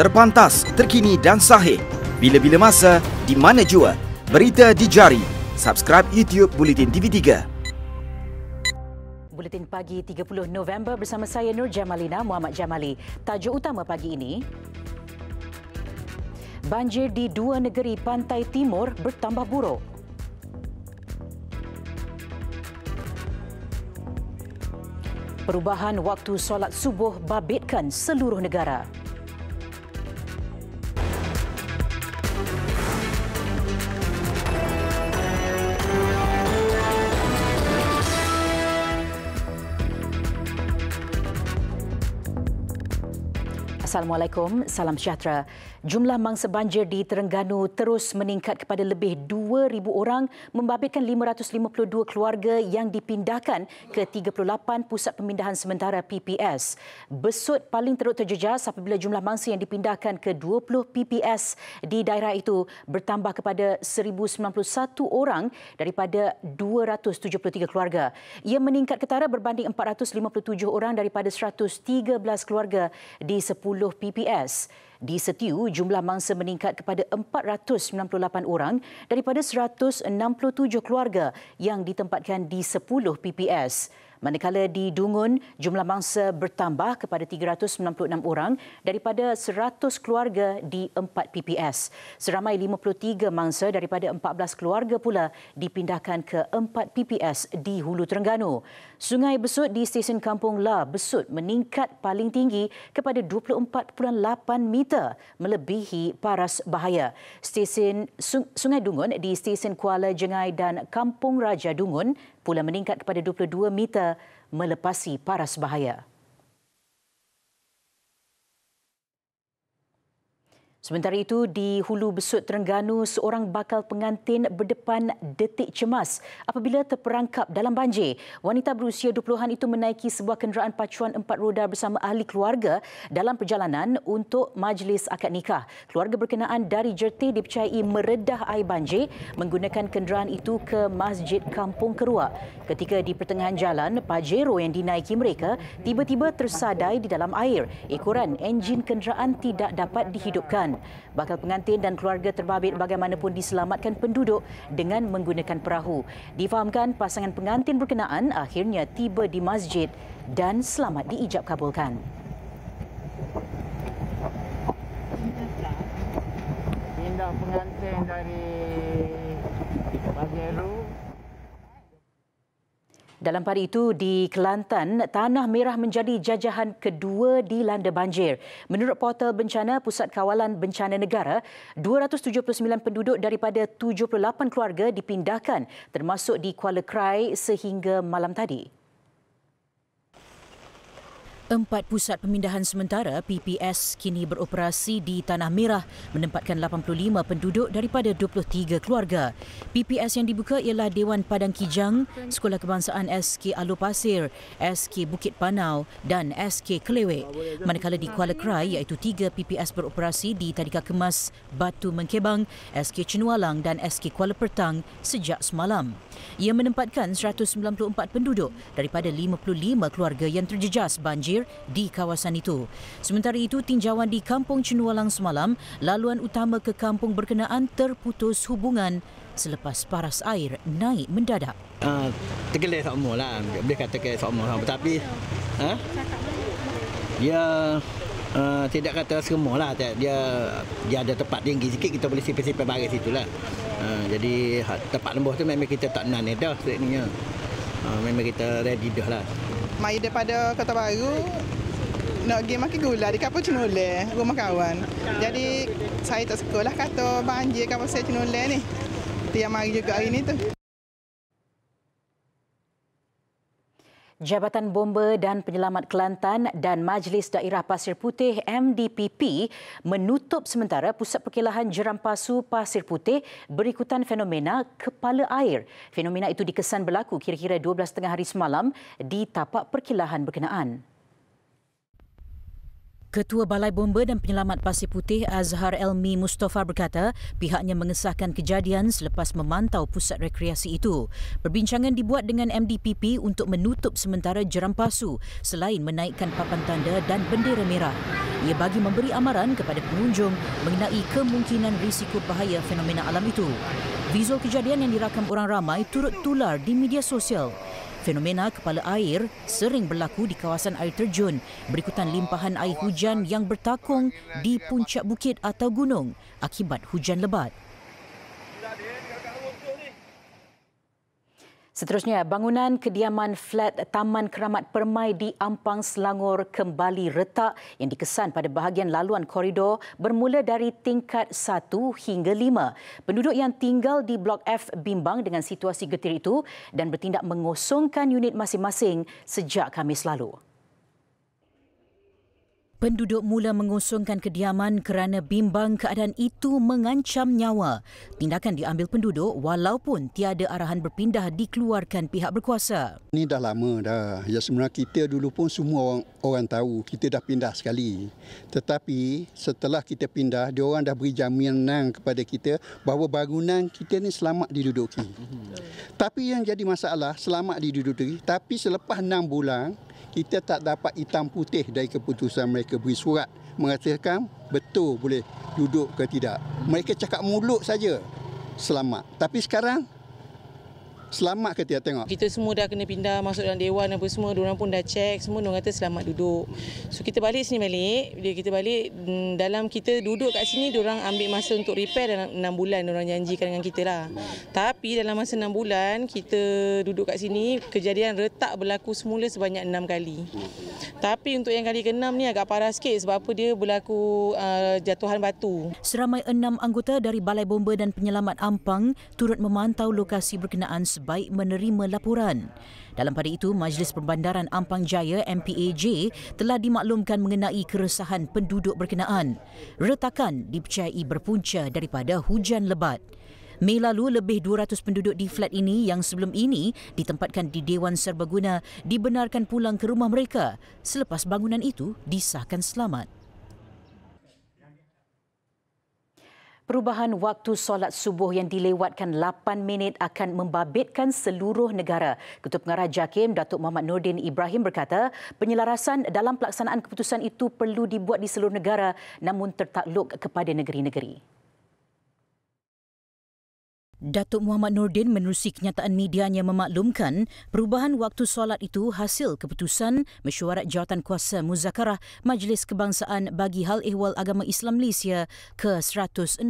Terpantas, terkini dan sahih. Bila-bila masa, di mana jua. Berita dijari. Subscribe YouTube Bulletin TV3. Bulletin pagi 30 November bersama saya Nur Jamalina Muhammad Jamali. Tajuk utama pagi ini. Banjir di dua negeri pantai timur bertambah buruk. Perubahan waktu solat subuh babitkan seluruh negara. Assalamualaikum, salam sejahtera. Jumlah mangsa banjir di Terengganu terus meningkat kepada lebih 2,000 orang membabitkan 552 keluarga yang dipindahkan ke 38 Pusat Pemindahan Sementara PPS. Besut paling teruk terjejas apabila jumlah mangsa yang dipindahkan ke 20 PPS di daerah itu bertambah kepada 1,091 orang daripada 273 keluarga. Ia meningkat ketara berbanding 457 orang daripada 113 keluarga di 10 10 PPS. Di Setiu, jumlah mangsa meningkat kepada 498 orang daripada 167 keluarga yang ditempatkan di 10 PPS. Manakala di Dungun, jumlah mangsa bertambah kepada 396 orang daripada 100 keluarga di 4 PPS. Seramai 53 mangsa daripada 14 keluarga pula dipindahkan ke 4 PPS di Hulu Terengganu. Sungai Besut di Stesen Kampung La Besut meningkat paling tinggi kepada 24.8 meter melebihi paras bahaya. Stesen Sungai Dungun di Stesen Kuala Jengai dan Kampung Raja Dungun pula meningkat kepada 22 meter melepasi paras bahaya. Sementara itu, di Hulu Besut Terengganu, seorang bakal pengantin berdepan detik cemas apabila terperangkap dalam banjir. Wanita berusia 20-an itu menaiki sebuah kenderaan pacuan empat roda bersama ahli keluarga dalam perjalanan untuk majlis akad nikah. Keluarga berkenaan dari Jerti dipercayai meredah air banjir menggunakan kenderaan itu ke Masjid Kampung Keruak. Ketika di pertengahan jalan, Pajero yang dinaiki mereka tiba-tiba tersadai di dalam air. Ekoran enjin kenderaan tidak dapat dihidupkan. Bakal pengantin dan keluarga terbabit bagaimanapun diselamatkan penduduk dengan menggunakan perahu. Difahamkan pasangan pengantin berkenaan akhirnya tiba di masjid dan selamat diijab kabulkan. Indah pengantin dari Bagelu. Dalam hari itu di Kelantan, tanah merah menjadi jajahan kedua di landa banjir. Menurut portal bencana Pusat Kawalan Bencana Negara, 279 penduduk daripada 78 keluarga dipindahkan termasuk di Kuala Krai sehingga malam tadi. Empat pusat pemindahan sementara PPS kini beroperasi di Tanah Merah menempatkan 85 penduduk daripada 23 keluarga. PPS yang dibuka ialah Dewan Padang Kijang, Sekolah Kebangsaan SK Alu Pasir, SK Bukit Panau dan SK Kelewek. Manakala di Kuala Krai iaitu tiga PPS beroperasi di Tadika Kemas, Batu Mengkebang, SK Cenualang dan SK Kuala Pertang sejak semalam. Ia menempatkan 194 penduduk daripada 55 keluarga yang terjejas banjir banjir di kawasan itu. Sementara itu, tinjauan di Kampung Cenualang semalam, laluan utama ke kampung berkenaan terputus hubungan selepas paras air naik mendadak. Uh, ah, Tergelir sama lah. Boleh kata ke sama lah. Tapi, huh? ya... Uh, tidak kata semua lah. Dia, dia ada tempat tinggi sikit, kita boleh sipir-sipir baris situ lah. Uh, jadi ha, tempat lembah tu memang kita tak nak ni dah sebenarnya. Uh, memang kita ready dah lah mari daripada Kota Baru nak pergi makan gula di pun cenule rumah kawan. Jadi saya tak sekolah kata banjir kawasan cenule ni. Tiap mari juga hari ni tu. Jabatan Bomba dan Penyelamat Kelantan dan Majlis Daerah Pasir Putih MDPP menutup sementara pusat perkilahan jeram pasu Pasir Putih berikutan fenomena kepala air. Fenomena itu dikesan berlaku kira-kira 12.30 hari semalam di tapak perkilahan berkenaan. Ketua Balai Bomba dan Penyelamat Pasir Putih Azhar Elmi Mustafa berkata pihaknya mengesahkan kejadian selepas memantau pusat rekreasi itu. Perbincangan dibuat dengan MDPP untuk menutup sementara jeram pasu selain menaikkan papan tanda dan bendera merah. Ia bagi memberi amaran kepada pengunjung mengenai kemungkinan risiko bahaya fenomena alam itu. Visual kejadian yang dirakam orang ramai turut tular di media sosial. Fenomena kepala air sering berlaku di kawasan air terjun berikutan limpahan air hujan yang bertakung di puncak bukit atau gunung akibat hujan lebat. Seterusnya, bangunan kediaman flat Taman Keramat Permai di Ampang Selangor kembali retak yang dikesan pada bahagian laluan koridor bermula dari tingkat 1 hingga 5. Penduduk yang tinggal di Blok F bimbang dengan situasi getir itu dan bertindak mengosongkan unit masing-masing sejak Kamis lalu. Penduduk mula mengusungkan kediaman kerana bimbang keadaan itu mengancam nyawa. Tindakan diambil penduduk walaupun tiada arahan berpindah dikeluarkan pihak berkuasa. Ini dah lama dah. Ya sebenarnya kita dulu pun semua orang, orang tahu kita dah pindah sekali. Tetapi setelah kita pindah, dia orang dah beri jaminan kepada kita bahawa bangunan kita ni selamat diduduki. Mhm. Tapi yang jadi masalah selamat diduduki, tapi selepas enam bulan kita tak dapat hitam putih dari keputusan mereka beri surat mengatakan betul boleh duduk ke tidak. Mereka cakap mulut saja selamat. Tapi sekarang selamat ke tiap tengok? Kita semua dah kena pindah masuk dalam dewan apa semua. Diorang pun dah cek, semua. Diorang kata selamat duduk. So kita balik sini balik. Bila kita balik mm, dalam kita duduk kat sini diorang ambil masa untuk repair dalam 6 bulan diorang janjikan dengan kita lah. Tapi dalam masa 6 bulan kita duduk kat sini kejadian retak berlaku semula sebanyak 6 kali. Tapi untuk yang kali ke-6 ni agak parah sikit sebab apa dia berlaku uh, jatuhan batu. Seramai 6 anggota dari Balai Bomba dan Penyelamat Ampang turut memantau lokasi berkenaan sebab baik menerima laporan. Dalam pada itu, Majlis Perbandaran Ampang Jaya MPAJ telah dimaklumkan mengenai keresahan penduduk berkenaan. Retakan dipercayai berpunca daripada hujan lebat. Mei lalu, lebih 200 penduduk di flat ini yang sebelum ini ditempatkan di Dewan Serbaguna dibenarkan pulang ke rumah mereka selepas bangunan itu disahkan selamat. Perubahan waktu solat subuh yang dilewatkan 8 minit akan membabitkan seluruh negara. Ketua Pengarah JAKIM, Datuk Muhammad Nordin Ibrahim berkata, penyelarasan dalam pelaksanaan keputusan itu perlu dibuat di seluruh negara namun tertakluk kepada negeri-negeri. Datuk Muhammad Nordin menerusi kenyataan media yang memaklumkan perubahan waktu solat itu hasil keputusan mesyuarat jawatan kuasa muzakarah Majlis Kebangsaan bagi Hal Ehwal Agama Islam Malaysia ke-116.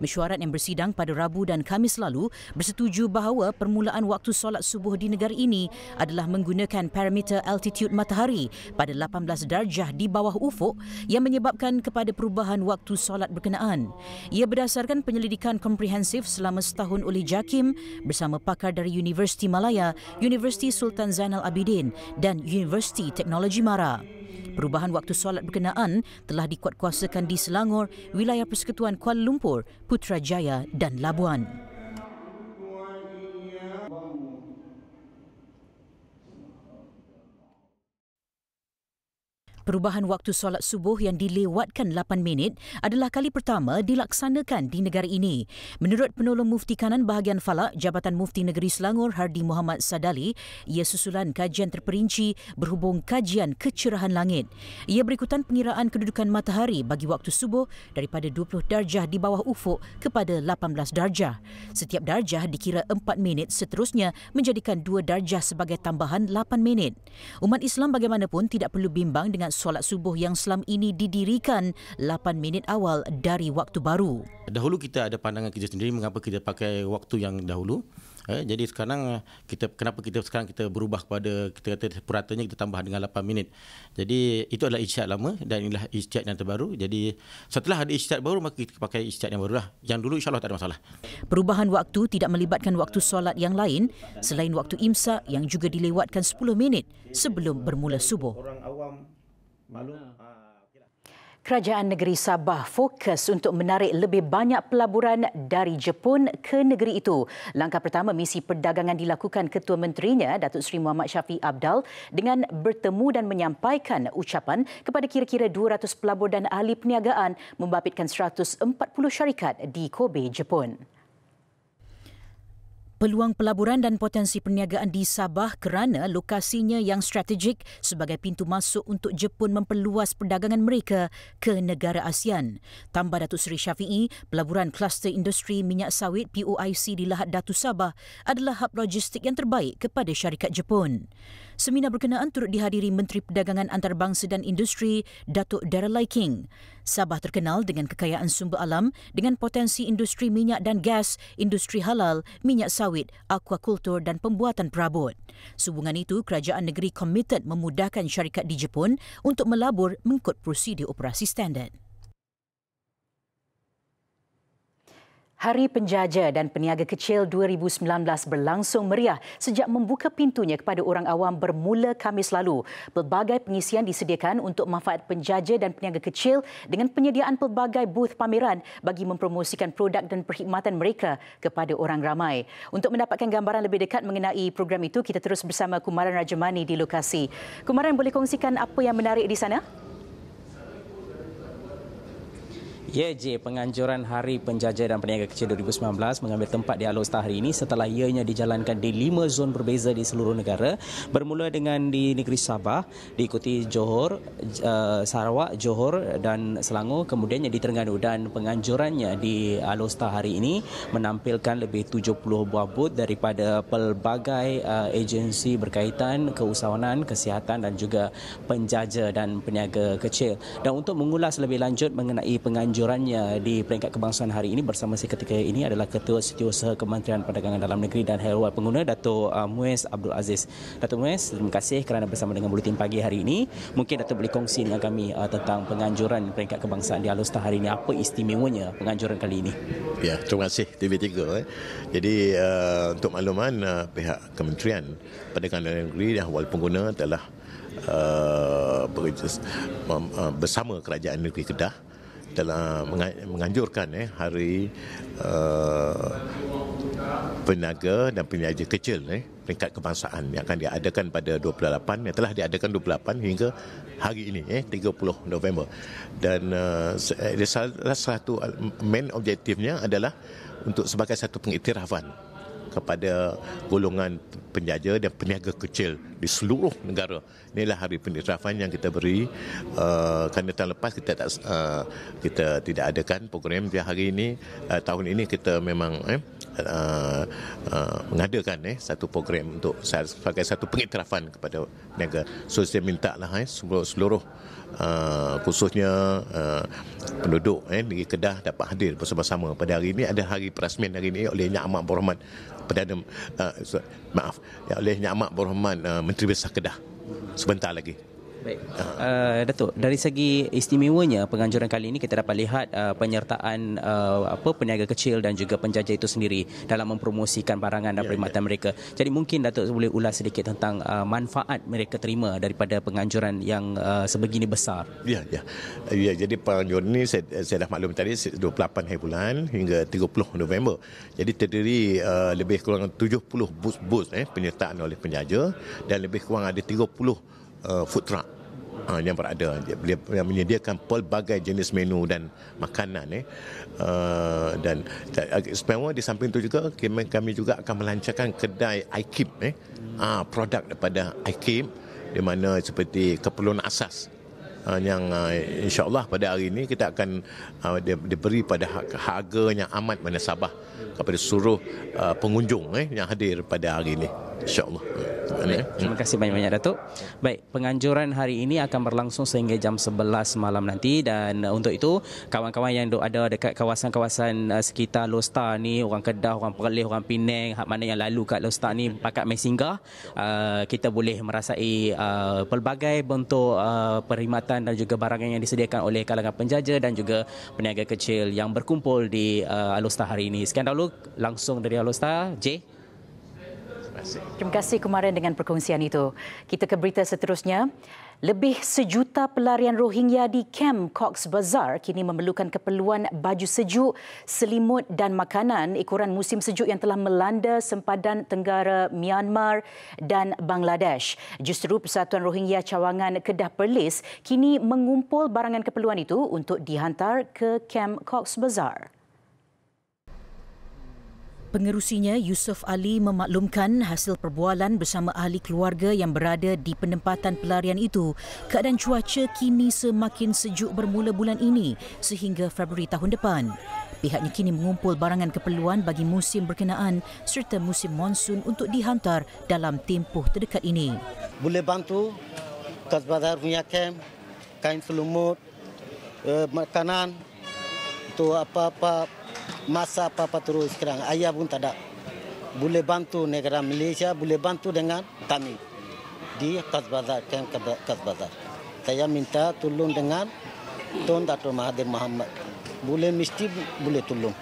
Mesyuarat yang bersidang pada Rabu dan Kamis lalu bersetuju bahawa permulaan waktu solat subuh di negara ini adalah menggunakan parameter altitude matahari pada 18 darjah di bawah ufuk yang menyebabkan kepada perubahan waktu solat berkenaan. Ia berdasarkan penyelidikan komprehensif selama selama setahun oleh JAKIM bersama pakar dari Universiti Malaya, Universiti Sultan Zainal Abidin dan Universiti Teknologi Mara. Perubahan waktu solat berkenaan telah dikuatkuasakan di Selangor, wilayah Persekutuan Kuala Lumpur, Putrajaya dan Labuan. Perubahan waktu solat subuh yang dilewatkan 8 minit adalah kali pertama dilaksanakan di negara ini. Menurut penolong mufti kanan bahagian Falak, Jabatan Mufti Negeri Selangor Hardi Muhammad Sadali, ia susulan kajian terperinci berhubung kajian kecerahan langit. Ia berikutan pengiraan kedudukan matahari bagi waktu subuh daripada 20 darjah di bawah ufuk kepada 18 darjah. Setiap darjah dikira 4 minit seterusnya menjadikan 2 darjah sebagai tambahan 8 minit. Umat Islam bagaimanapun tidak perlu bimbang dengan solat subuh yang selam ini didirikan 8 minit awal dari waktu baru. Dahulu kita ada pandangan kita sendiri mengapa kita pakai waktu yang dahulu. Eh, jadi sekarang eh, kita kenapa kita sekarang kita berubah kepada kita kata puratanya kita tambah dengan 8 minit. Jadi itu adalah isyarat lama dan inilah isyarat yang terbaru. Jadi setelah ada isyarat baru maka kita pakai isyarat yang barulah. Yang dulu insya Allah tak ada masalah. Perubahan waktu tidak melibatkan waktu solat yang lain selain waktu imsak yang juga dilewatkan 10 minit sebelum bermula subuh. Malu. Ah, lah. Kerajaan negeri Sabah fokus untuk menarik lebih banyak pelaburan dari Jepun ke negeri itu. Langkah pertama misi perdagangan dilakukan Ketua Menterinya Datuk Seri Muhammad Syafiq Abdal dengan bertemu dan menyampaikan ucapan kepada kira-kira 200 pelabur dan ahli perniagaan membabitkan 140 syarikat di Kobe, Jepun. Peluang pelaburan dan potensi perniagaan di Sabah kerana lokasinya yang strategik sebagai pintu masuk untuk Jepun memperluas perdagangan mereka ke negara ASEAN. Tambah Datuk Seri Syafiee, pelaburan kluster industri minyak sawit POIC di Lahat Datu Sabah adalah hub logistik yang terbaik kepada syarikat Jepun. Seminar berkenaan turut dihadiri Menteri Perdagangan Antarabangsa dan Industri, Datuk Lai King. Sabah terkenal dengan kekayaan sumber alam dengan potensi industri minyak dan gas, industri halal, minyak sawit, aquaculture dan pembuatan perabot. Sehubungan itu, kerajaan negeri komited memudahkan syarikat di Jepun untuk melabur mengikut prosedur operasi standard. Hari Penjaja dan Peniaga Kecil 2019 berlangsung meriah sejak membuka pintunya kepada orang awam bermula Kamis lalu. Pelbagai pengisian disediakan untuk manfaat penjaja dan peniaga kecil dengan penyediaan pelbagai booth pameran bagi mempromosikan produk dan perkhidmatan mereka kepada orang ramai. Untuk mendapatkan gambaran lebih dekat mengenai program itu, kita terus bersama Kumaran Rajamani di lokasi. Kumaran boleh kongsikan apa yang menarik di sana? Ya, J, penganjuran Hari Penjaja dan Peniaga Kecil 2019 mengambil tempat di Alostar hari ini setelah ianya dijalankan di lima zon berbeza di seluruh negara. Bermula dengan di negeri Sabah, diikuti Johor, eh, Sarawak, Johor dan Selangor, kemudiannya di Terengganu. Dan penganjurannya di Alostar hari ini menampilkan lebih 70 buah booth daripada pelbagai eh, agensi berkaitan keusahawanan, kesihatan dan juga penjaja dan peniaga kecil. Dan untuk mengulas lebih lanjut mengenai penganjuran kehadirannya di peringkat kebangsaan hari ini bersama saya ketika ini adalah Ketua Setiausaha Kementerian Perdagangan Dalam Negeri dan Haiwan Pengguna Datuk uh, Muiz Abdul Aziz. Datuk Muiz, terima kasih kerana bersama dengan Bulutin Pagi hari ini. Mungkin datuk boleh kongsi dengan kami uh, tentang penganjuran peringkat kebangsaan di Alustah hari ini. Apa istimewanya penganjuran kali ini? Ya, terima kasih TV3. Eh. Jadi uh, untuk makluman uh, pihak Kementerian Perdagangan Dalam Negeri dan Haiwan Pengguna telah uh, uh, bersama kerajaan negeri Kedah telah menganjurkan eh hari uh, peniaga dan peniaga kecil eh peringkat kebangsaan yang akan diadakan pada 28 yang telah diadakan 28 hingga hari ini eh 30 November dan uh, salah satu main objektifnya adalah untuk sebagai satu pengiktirafan kepada golongan penjaja dan peniaga kecil di seluruh negara. Inilah hari pendidikan yang kita beri uh, kerana tahun lepas kita tak uh, kita tidak adakan program di hari ini uh, tahun ini kita memang eh, Uh, uh, mengadakan eh, satu program untuk sebagai satu pengiktirafan kepada negara. So saya minta lah eh, seluruh, seluruh uh, khususnya uh, penduduk eh, di Kedah dapat hadir bersama-sama pada hari ini ada hari perasmian hari ini oleh Nyak Ahmad Berhormat Perdana uh, maaf ya, oleh Nyamak Borhman uh, eh, Menteri Besar Kedah sebentar lagi. Baik. Ah. Uh, Datuk, dari segi istimewanya penganjuran kali ini kita dapat lihat uh, penyertaan uh, apa peniaga kecil dan juga penjaja itu sendiri dalam mempromosikan barangan dan ya, perkhidmatan ya. mereka. Jadi mungkin Datuk boleh ulas sedikit tentang uh, manfaat mereka terima daripada penganjuran yang uh, sebegini besar. Ya, ya. Uh, ya, jadi penganjuran ini saya, saya dah maklum tadi 28 hari bulan hingga 30 November. Jadi terdiri uh, lebih kurang 70 bus-bus eh penyertaan oleh penjaja dan lebih kurang ada 30 uh, food truck uh, yang berada dia, yang menyediakan pelbagai jenis menu dan makanan eh. Ha, dan sebenarnya di samping itu juga kami, kami juga akan melancarkan kedai aikim, eh. uh, produk daripada aikim di mana seperti keperluan asas yang insyaAllah pada hari ini kita akan diberi pada harga yang amat menasabah kepada seluruh pengunjung eh, yang hadir pada hari ini. InsyaAllah. Ya. Terima kasih banyak-banyak Datuk. Baik, penganjuran hari ini akan berlangsung sehingga jam 11 malam nanti dan untuk itu kawan-kawan yang ada dekat kawasan-kawasan uh, sekitar Lostar ni, orang Kedah, orang Perlis, orang Penang, hak mana yang lalu kat Lostar ni pakat main singgah, uh, kita boleh merasai uh, pelbagai bentuk perkhidmatan dan juga barang yang disediakan oleh kalangan penjaja dan juga peniaga kecil yang berkumpul di Alostar hari ini. Sekian dahulu, langsung dari Alostar, J kasih. Terima kasih kemarin dengan perkongsian itu. Kita ke berita seterusnya. Lebih sejuta pelarian Rohingya di Camp Cox Bazar kini memerlukan keperluan baju sejuk, selimut dan makanan ikuran musim sejuk yang telah melanda sempadan tenggara Myanmar dan Bangladesh. Justeru Persatuan Rohingya Cawangan Kedah Perlis kini mengumpul barangan keperluan itu untuk dihantar ke Camp Cox Bazar. Pengerusinya Yusuf Ali memaklumkan hasil perbualan bersama ahli keluarga yang berada di penempatan pelarian itu. Keadaan cuaca kini semakin sejuk bermula bulan ini sehingga Februari tahun depan. Pihaknya kini mengumpul barangan keperluan bagi musim berkenaan serta musim monsun untuk dihantar dalam tempoh terdekat ini. Boleh bantu kas bazar punya kem, kain selumut, eh, makanan, untuk apa-apa masa apa-apa terus sekarang. Ayah pun tak ada. Boleh bantu negara Malaysia, boleh bantu dengan kami. Di Kas Bazar, Kamp Kas Bazar. Saya minta tolong dengan Tuan Dato' Mahathir Muhammad, Boleh mesti boleh tolong.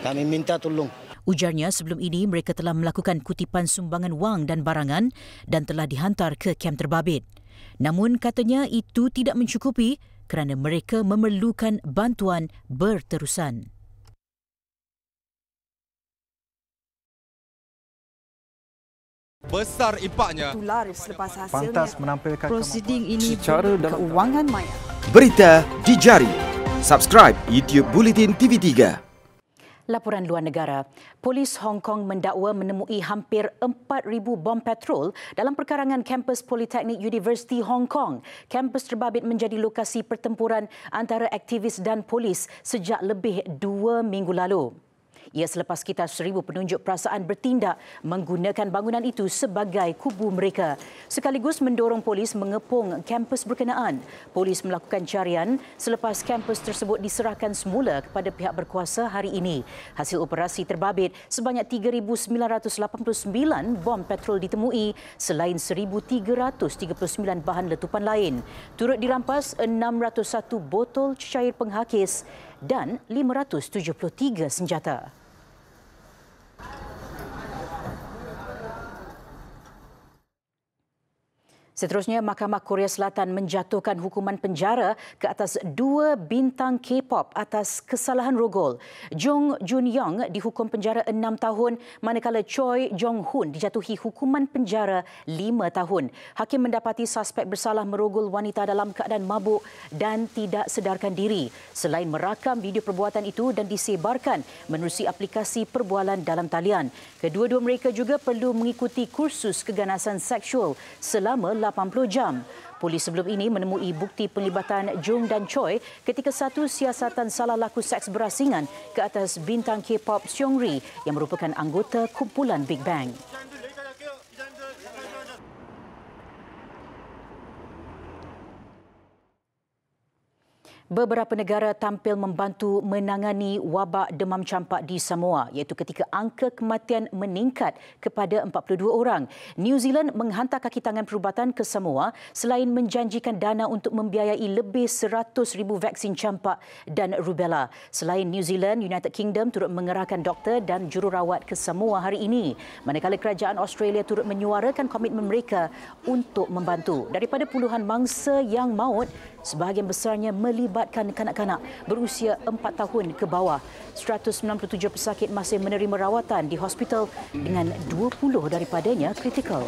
Kami minta tolong. Ujarnya sebelum ini mereka telah melakukan kutipan sumbangan wang dan barangan dan telah dihantar ke kem terbabit. Namun katanya itu tidak mencukupi kerana mereka memerlukan bantuan berterusan. besar impaknya. Tular selepas hasilnya. Pantas menampilkan proceeding ini secara dan keuangan maya. Berita di jari. Subscribe YouTube Bulletin TV3. Laporan luar negara, polis Hong Kong mendakwa menemui hampir 4,000 bom petrol dalam perkarangan kampus Politeknik University Hong Kong. Kampus terbabit menjadi lokasi pertempuran antara aktivis dan polis sejak lebih dua minggu lalu ia selepas kita seribu penunjuk perasaan bertindak menggunakan bangunan itu sebagai kubu mereka. Sekaligus mendorong polis mengepung kampus berkenaan. Polis melakukan carian selepas kampus tersebut diserahkan semula kepada pihak berkuasa hari ini. Hasil operasi terbabit sebanyak 3,989 bom petrol ditemui selain 1,339 bahan letupan lain. Turut dirampas 601 botol cair penghakis dan 573 senjata. Seterusnya, Mahkamah Korea Selatan menjatuhkan hukuman penjara ke atas dua bintang K-pop atas kesalahan rogol. Jung Jun Yong dihukum penjara enam tahun, manakala Choi Jong Hoon dijatuhi hukuman penjara lima tahun. Hakim mendapati suspek bersalah merogol wanita dalam keadaan mabuk dan tidak sedarkan diri. Selain merakam video perbuatan itu dan disebarkan menerusi aplikasi perbualan dalam talian. Kedua-dua mereka juga perlu mengikuti kursus keganasan seksual selama 80 jam. Polis sebelum ini menemui bukti penglibatan Jung dan Choi ketika satu siasatan salah laku seks berasingan ke atas bintang K-pop Seungri yang merupakan anggota kumpulan Big Bang. Beberapa negara tampil membantu menangani wabak demam campak di Samoa iaitu ketika angka kematian meningkat kepada 42 orang. New Zealand menghantar kaki tangan perubatan ke Samoa selain menjanjikan dana untuk membiayai lebih 100,000 vaksin campak dan rubella. Selain New Zealand, United Kingdom turut mengerahkan doktor dan jururawat ke Samoa hari ini. Manakala kerajaan Australia turut menyuarakan komitmen mereka untuk membantu. Daripada puluhan mangsa yang maut, sebahagian besarnya melibatkan kanak-kanak berusia 4 tahun ke bawah. 197 pesakit masih menerima rawatan di hospital dengan 20 daripadanya kritikal.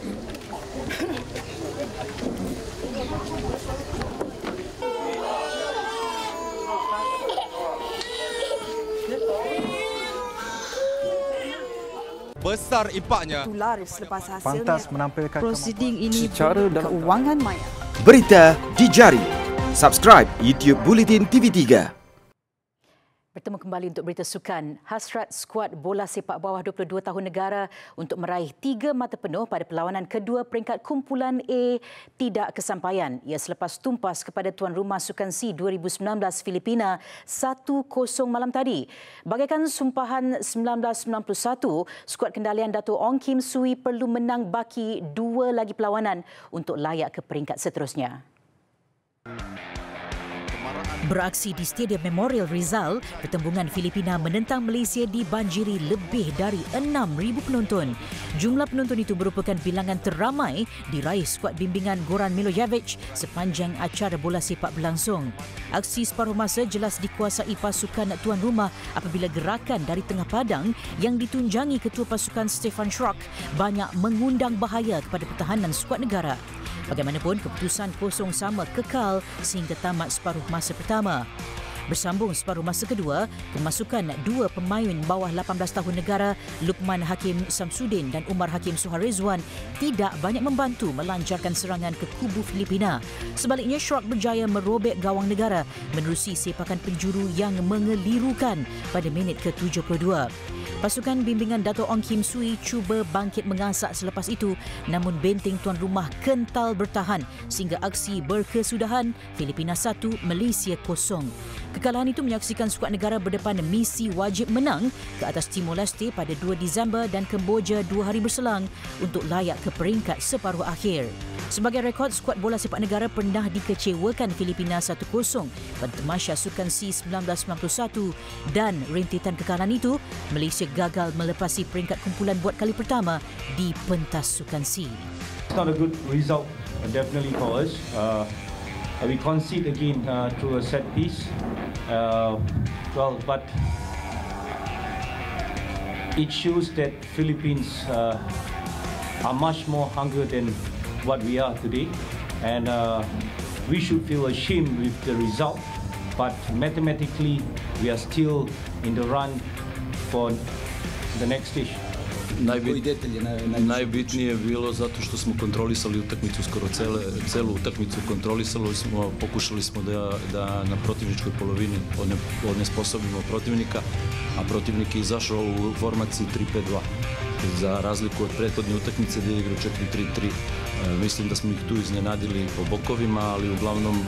besar impaknya. Pantas menampilkan prosiding ini secara dalam kewangan maya. Berita di jari. Subscribe YouTube Bulletin TV3. Bertemu kembali untuk berita sukan. Hasrat skuad bola sepak bawah 22 tahun negara untuk meraih tiga mata penuh pada perlawanan kedua peringkat kumpulan A tidak kesampaian. Ia selepas tumpas kepada Tuan Rumah Sukan C 2019 Filipina 1-0 malam tadi. Bagaikan sumpahan 1991, skuad kendalian Dato Ong Kim Sui perlu menang baki dua lagi perlawanan untuk layak ke peringkat seterusnya. Beraksi di Stadium Memorial Rizal, pertembungan Filipina menentang Malaysia dibanjiri lebih dari 6,000 penonton. Jumlah penonton itu merupakan bilangan teramai diraih skuad bimbingan Goran Milojevic sepanjang acara bola sepak berlangsung. Aksi separuh masa jelas dikuasai pasukan tuan rumah apabila gerakan dari tengah padang yang ditunjangi ketua pasukan Stefan Schrock banyak mengundang bahaya kepada pertahanan skuad negara. Bagaimanapun, keputusan kosong sama kekal sehingga tamat separuh masa pertama. Bersambung separuh masa kedua, kemasukan dua pemain bawah 18 tahun negara, Lukman Hakim Samsudin dan Umar Hakim Suhar tidak banyak membantu melancarkan serangan ke kubu Filipina. Sebaliknya, Shrock berjaya merobek gawang negara menerusi sepakan penjuru yang mengelirukan pada minit ke-72. Pasukan bimbingan Dato Ong Kim Sui cuba bangkit mengasak selepas itu namun benteng tuan rumah kental bertahan sehingga aksi berkesudahan Filipina 1 Malaysia 0. Kekalahan itu menyaksikan skuad negara berdepan misi wajib menang ke atas Timor Leste pada 2 Disember dan Kemboja 2 hari berselang untuk layak ke peringkat separuh akhir. Sebagai rekod, skuad bola sepak negara pernah dikecewakan Filipina 1-0 pada masa Sukan C 1991 dan rintitan kekalahan itu, Malaysia gagal melepasi peringkat kumpulan buat kali pertama di pentas sukan C. It's not a good result, uh, definitely for us. Uh, we concede again uh, to a set piece. Uh, well, but it shows that Philippines uh, are much more hunger than what we are today, and uh, we should feel ashamed with the result. But mathematically, we are still in the run for the next issue. detalj je naj, najbitnije? je bilo zato što smo kontrolisali utakmicu, skoro cele, celu utakmicu kontrolisali smo, pokušali smo da, da na protivničkoj polovini odne, odnesposobimo protivnika, a protivnik je izašao u formaciji 3-5-2 za razliku od prethodne utakmice gde je igrao 4-3-3. E, mislim da smo ih tu iznenadili po bokovima, ali uglavnom e,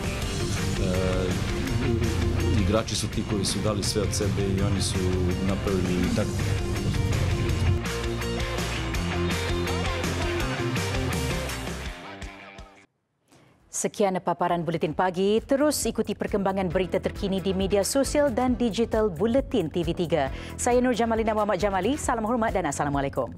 igrači su ti koji su dali sve od sebe i oni su napravili takvu sekian paparan buletin pagi. Terus ikuti perkembangan berita terkini di media sosial dan digital Buletin TV3. Saya Nur Jamalina Muhammad Jamali. Salam hormat dan assalamualaikum.